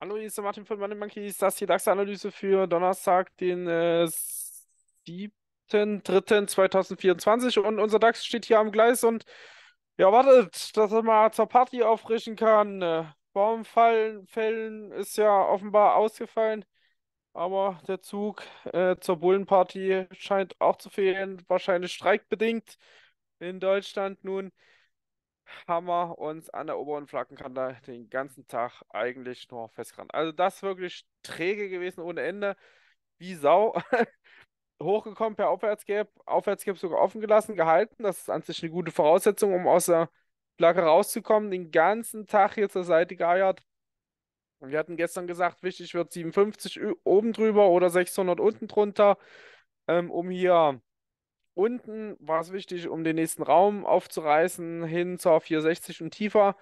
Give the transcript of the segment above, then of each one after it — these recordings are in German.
Hallo, hier ist der Martin von Money Monkeys. Das hier DAX-Analyse für Donnerstag, den äh, 7.3.2024. Und unser DAX steht hier am Gleis und ja, wartet, dass er mal zur Party auffrischen kann. Äh, Baumfällen ist ja offenbar ausgefallen, aber der Zug äh, zur Bullenparty scheint auch zu fehlen, wahrscheinlich streikbedingt in Deutschland nun haben wir uns an der oberen Flaggenkante den ganzen Tag eigentlich nur festgerannt. Also das wirklich träge gewesen ohne Ende. Wie Sau. Hochgekommen per Aufwärtsgap, Aufwärtsgap sogar offen gelassen, gehalten. Das ist an sich eine gute Voraussetzung, um aus der Flagge rauszukommen. Den ganzen Tag hier zur Seite geeiert. Und wir hatten gestern gesagt, wichtig wird 57 oben drüber oder 600 unten drunter, ähm, um hier Unten war es wichtig, um den nächsten Raum aufzureißen, hin zur 460 und tiefer.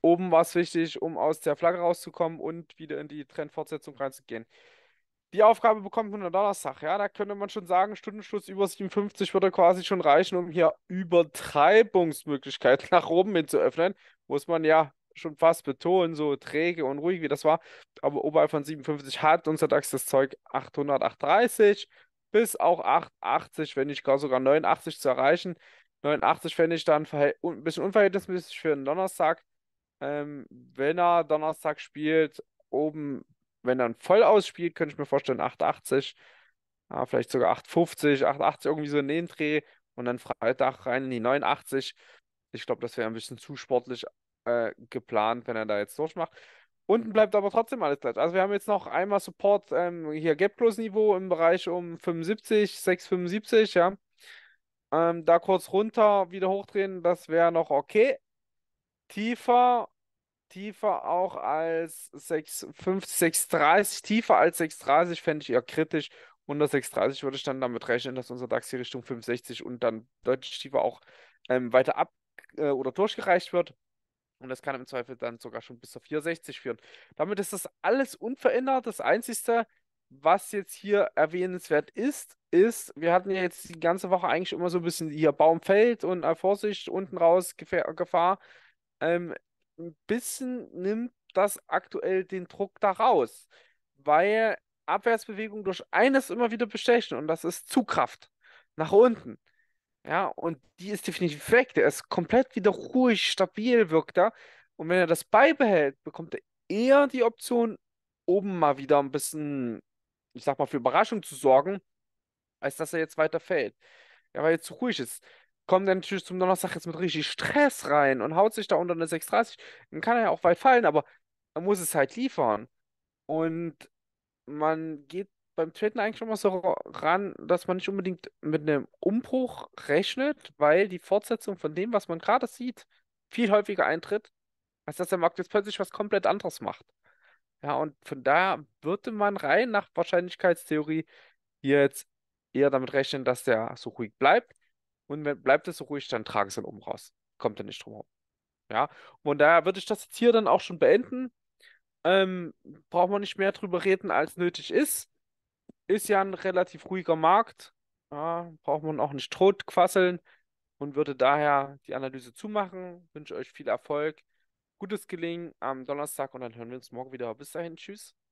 Oben war es wichtig, um aus der Flagge rauszukommen und wieder in die Trendfortsetzung reinzugehen. Die Aufgabe bekommt man am Donnerstag, ja. Da könnte man schon sagen, Stundenschluss über 57 würde quasi schon reichen, um hier Übertreibungsmöglichkeiten nach oben hin zu öffnen. Muss man ja schon fast betonen, so träge und ruhig wie das war. Aber oberhalb von 57 hat unser DAX das Zeug 800, 830 bis auch 80, wenn nicht gar sogar 89 zu erreichen. 89 fände ich dann ein bisschen unverhältnismäßig für einen Donnerstag. Ähm, wenn er Donnerstag spielt, oben, wenn er dann voll ausspielt, könnte ich mir vorstellen 880, ja, vielleicht sogar 850, 880, irgendwie so in den Dreh und dann Freitag rein in die 89. Ich glaube, das wäre ein bisschen zu sportlich äh, geplant, wenn er da jetzt durchmacht. Unten bleibt aber trotzdem alles gleich. Also wir haben jetzt noch einmal Support ähm, hier Gap Close Niveau im Bereich um 75, 675, ja. Ähm, da kurz runter, wieder hochdrehen, das wäre noch okay. Tiefer, tiefer auch als 650, 630, tiefer als 630 fände ich eher kritisch. Unter 630 würde ich dann damit rechnen, dass unser DAX hier Richtung 560 und dann deutlich tiefer auch ähm, weiter ab äh, oder durchgereicht wird. Und das kann im Zweifel dann sogar schon bis auf 460 führen. Damit ist das alles unverändert. Das Einzige, was jetzt hier erwähnenswert ist, ist, wir hatten ja jetzt die ganze Woche eigentlich immer so ein bisschen hier Baum fällt und äh, Vorsicht, unten raus, Gefahr. Gefahr. Ähm, ein bisschen nimmt das aktuell den Druck da raus, weil Abwärtsbewegung durch eines immer wieder bestechen und das ist Zugkraft nach unten. Ja, und die ist definitiv weg. Der ist komplett wieder ruhig, stabil wirkt er. Und wenn er das beibehält, bekommt er eher die Option, oben mal wieder ein bisschen, ich sag mal, für Überraschung zu sorgen, als dass er jetzt weiter fällt. Ja, weil er jetzt zu ruhig ist. Kommt er natürlich zum Donnerstag jetzt mit richtig Stress rein und haut sich da unter eine 6,30. Dann kann er ja auch weit fallen, aber er muss es halt liefern. Und man geht beim Traden eigentlich immer so ran, dass man nicht unbedingt mit einem Umbruch rechnet, weil die Fortsetzung von dem, was man gerade sieht, viel häufiger eintritt, als dass der Markt jetzt plötzlich was komplett anderes macht. Ja, und von daher würde man rein nach Wahrscheinlichkeitstheorie jetzt eher damit rechnen, dass der so ruhig bleibt. Und wenn bleibt es so ruhig, dann tragen sie dann oben raus. Kommt er nicht drum herum. Ja, von daher würde ich das jetzt hier dann auch schon beenden. Ähm, braucht man nicht mehr drüber reden, als nötig ist ist ja ein relativ ruhiger Markt. Ja, braucht man auch nicht tot quasseln und würde daher die Analyse zumachen. Wünsche euch viel Erfolg, gutes Gelingen am Donnerstag und dann hören wir uns morgen wieder. Bis dahin, tschüss.